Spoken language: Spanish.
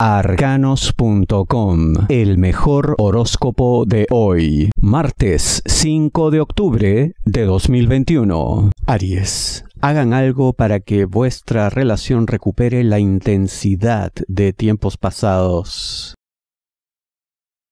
arcanos.com. El mejor horóscopo de hoy, martes 5 de octubre de 2021. Aries. Hagan algo para que vuestra relación recupere la intensidad de tiempos pasados.